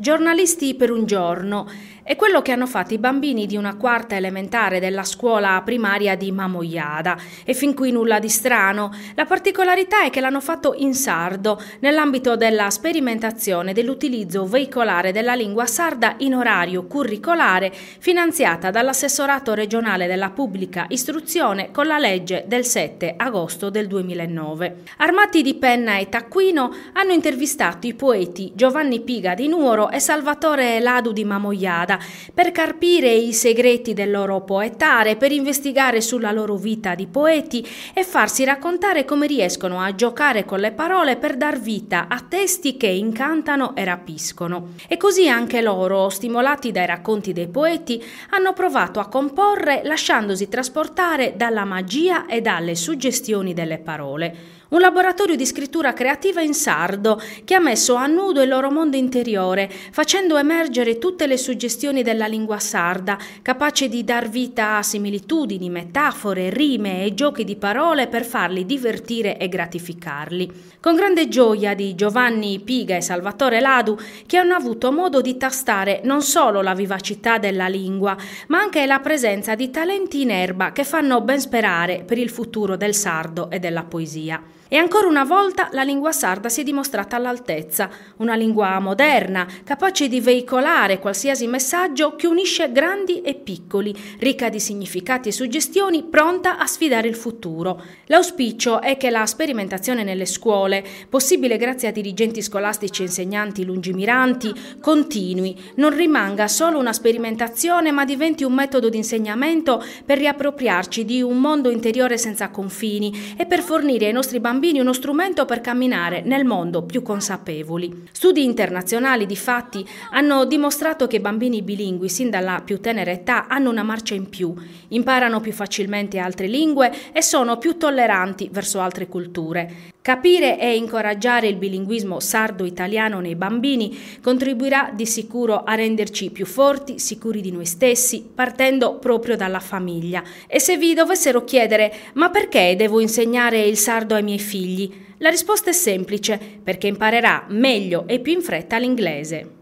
Giornalisti per un giorno è quello che hanno fatto i bambini di una quarta elementare della scuola primaria di Mamoiada. E fin qui nulla di strano. La particolarità è che l'hanno fatto in sardo, nell'ambito della sperimentazione dell'utilizzo veicolare della lingua sarda in orario curricolare, finanziata dall'assessorato regionale della pubblica istruzione con la legge del 7 agosto del 2009. Armati di penna e taccuino hanno intervistato i poeti Giovanni Piga di Nuoro e Salvatore Ladu di Mamoiada per carpire i segreti del loro poetare, per investigare sulla loro vita di poeti e farsi raccontare come riescono a giocare con le parole per dar vita a testi che incantano e rapiscono. E così anche loro, stimolati dai racconti dei poeti, hanno provato a comporre lasciandosi trasportare dalla magia e dalle suggestioni delle parole un laboratorio di scrittura creativa in sardo che ha messo a nudo il loro mondo interiore, facendo emergere tutte le suggestioni della lingua sarda, capace di dar vita a similitudini, metafore, rime e giochi di parole per farli divertire e gratificarli. Con grande gioia di Giovanni Piga e Salvatore Ladu, che hanno avuto modo di tastare non solo la vivacità della lingua, ma anche la presenza di talenti in erba che fanno ben sperare per il futuro del sardo e della poesia. E ancora una volta la lingua sarda si è dimostrata all'altezza, una lingua moderna, capace di veicolare qualsiasi messaggio che unisce grandi e piccoli, ricca di significati e suggestioni, pronta a sfidare il futuro. L'auspicio è che la sperimentazione nelle scuole, possibile grazie a dirigenti scolastici e insegnanti lungimiranti, continui, non rimanga solo una sperimentazione ma diventi un metodo di insegnamento per riappropriarci di un mondo interiore senza confini e per fornire ai nostri bambini bambini uno strumento per camminare nel mondo più consapevoli. Studi internazionali, difatti, hanno dimostrato che i bambini bilingui sin dalla più tenera età hanno una marcia in più, imparano più facilmente altre lingue e sono più tolleranti verso altre culture. Capire e incoraggiare il bilinguismo sardo-italiano nei bambini contribuirà di sicuro a renderci più forti, sicuri di noi stessi, partendo proprio dalla famiglia. E se vi dovessero chiedere ma perché devo insegnare il sardo ai miei figli? La risposta è semplice, perché imparerà meglio e più in fretta l'inglese.